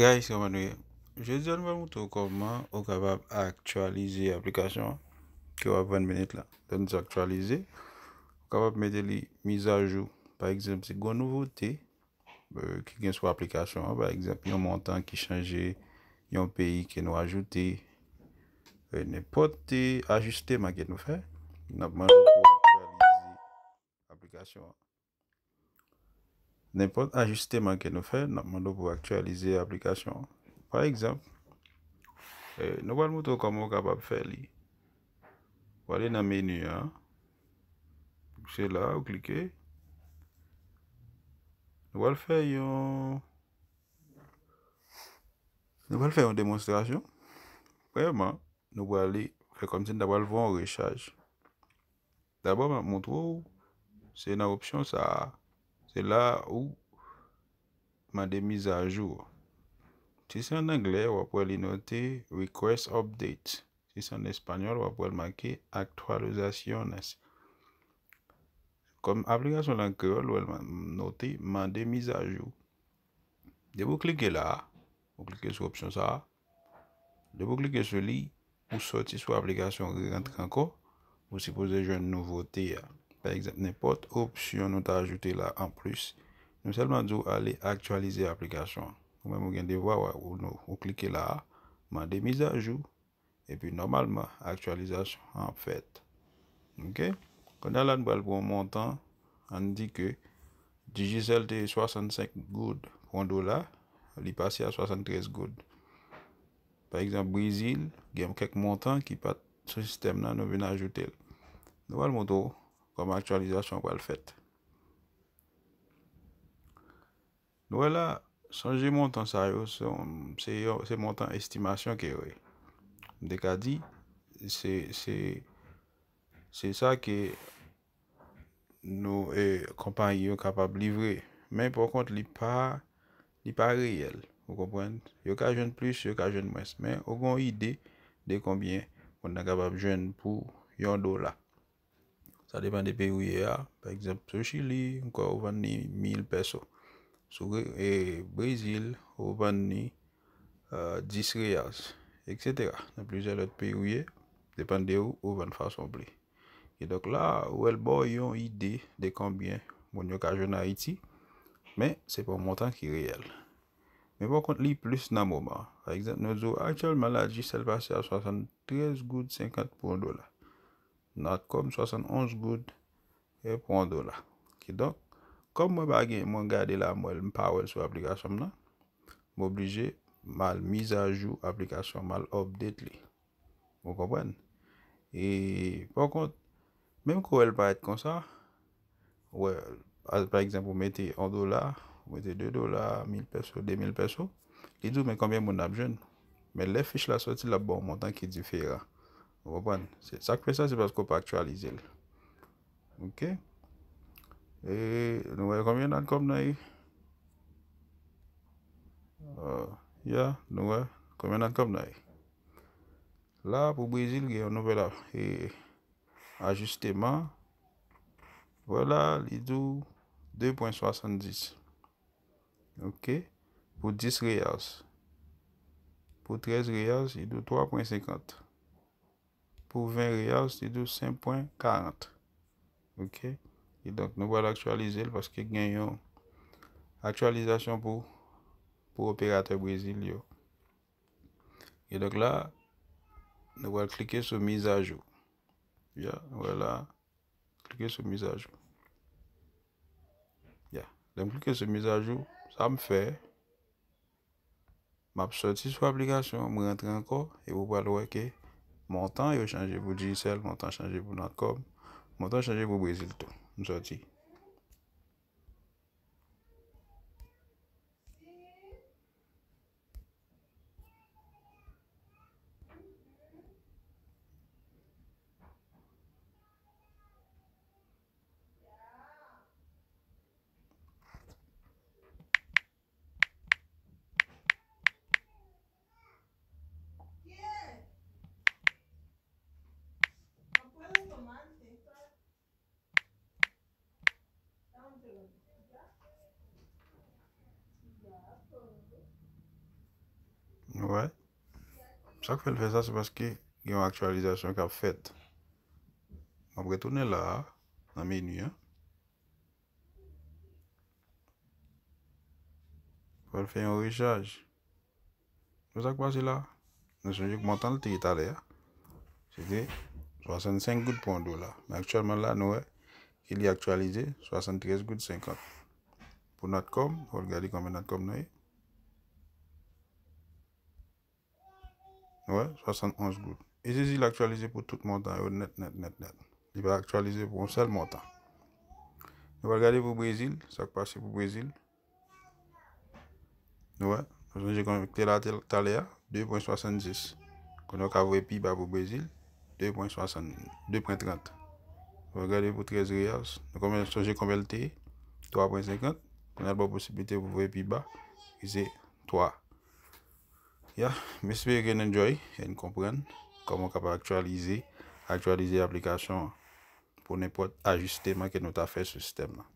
Guys, komanouye, je zyon mwen moutou koman ou kapap aktualize aplikasyon ki wap 20 menit la. Dan nou aktualize, kapap mede li mizajou. Par eksemp, se gwa nouvote euh, ki gen sou aplikasyon. Par eksemp, yon montan ki chanje, yon peyi ki nou ajoute. Ben, euh, ne poti ajuste ma gen nou fe. Napmanou pou aktualize aplikasyon. Nèpon ajustèman ke nou fè, nan man nou pou aktualize aplikasyon. Par ekzamp, nou wèl moutou koman wè kapap fè li. Wè li nan meni, an. Pouche la, ou klike. Nou wèl fè yon... Nou wèl fè yon demonstrasyon. Prèman, nou wèl li fè konmisen nan wèl vò an rechaj. Dabò, moutou, se nan opsyon sa a. C'est là où m'a des mises à jour. Si c'est en anglais, vous pouvez les noter Request Update. Si c'est en espagnol, vous pouvez le marquer Actualizaciones. Comme application en créole, vous pouvez noter m'a des mises à jour. De vous cliquez là, vous cliquez sur option ça. De vous cliquez sur lit, vous sortez sur l'application rentre encore. Vous supposez une nouveauté. Hein. Par exemple, nipote opsyon nou ta ajoute la an plus, nou selman zou ale aktualize aplikasyon. Ou mwen mwen gen devwa ou nou ou klike la a, mwen demize ajou, epi normalman, aktualizasyon an fèt. Ok? Konnen la nou al pou an montan, an di ke, digizelte 65 goud kondola, li pase a 73 goud. Par exemple, Brazil, gen mwen kek montan ki pat se sistem nan nou ven ajoute. Nou al moun tou, kom aktualizasyon wèl fèt. Nou wè la, sanje montan sa yo, se montan estimasyon ke yo e. Dek a di, se sa ke nou e kompany yo kapab livre, men pou kont li pa, li pa reyel, yo ka jen plus, yo ka jen mwes, men ou kon ide de konbyen kon nan kapab jen pou yon do la. Sa depen de pe ouye a. Par eksemp, sou chili, mkwa ouvan ni 1000 peso. Sou e, brezil, ouvan ni 10 riyaz. Etc. Nan plezè lot pe ouye, depen de ou, ouvan fason ble. E dok la, ou el bo yon ide de kambien mwen yo ka jona iti. Men, se pou montan ki reyel. Men, pou kont li plus nan mouman. Par eksemp, nou zo akchal malajis sel pase a 73 goud 50 pou 1 dola. nat kom 71 goud e pou 1 dola ki donk, kom mwen bagi mwen gade la mwen mpa wèl sou aplikasyon la mwen oblije mal mizajou aplikasyon, mal update li mwen komwen e, pwakwant menm kou wèl paret kon sa wèl, as par eksempou mwete 1 dola, mwete 2 dola 1000 peso, 2000 peso li doun men kambien mwen apjoun men le fèch la soti la bon montan ki diferan Wopan, sakpe sa se pasko pa aktualize l. Ok. E nouwe, koumen an kom nan yi? Ya, nouwe, koumen an kom nan yi? La pou Brazil, ge, an nouwe la. E ajusteman. Voila, li dou 2.70. Ok. Pou 10 reais. Pou 13 reais, li dou 3.50. Ok. pour 20 reals, c'est 5.40. OK? Et donc, nous allons actualiser parce que gagnons actualisation pour, pour opérateur brésilien. Et donc là, nous allons cliquer sur mise à jour. voilà. Cliquez sur mise à jour. Yeah. Donc, cliquez sur mise à jour. Ça me fait. Je sortie sur l'application, je rentre encore et vous pouvez voir que mon temps, il a changé pour GSL, mon temps a changé pour Natcom, mon temps a changé pour Brésil, tout. Mwen wè? Mwen sa kwen l fè sa, se bas ki yon aktualizasyon ki ap fèt. Mwen bretounen la, ha? Nan meni, nwen. Mwen fè yon rechaj. Mwen sa kwen zi la? Mwen san yon montan l tijita le, ha? Se zi, 65 gout poun do la. Mwen aktualman la, nou wè, il y aktualize, 73 gout 50. Pou nat kom, wè l gadi kwen mwen nat kom nou yè, Ouais, 71 gouttes. Et Jésus actualisé pour tout montant. Hein. Net, net, net, net. Il va actualiser pour un seul montant. On va regarder pour le Brésil, ça passe pour le Brésil. Ouais, j'ai connecté là tout à l'heure, 2.70. Qu'on a vu plus bas pour le Brésil, 2.30. On va regarder pour 13 Je vais changer combien le 3.50. On a la possibilité de voir plus bas, c'est 3. Ya, mispe gen enjoy, gen kompren, komon ka pa aktualize, aktualize aplikasyon pou ne pot ajuste man ke nou ta fe sou sistem la.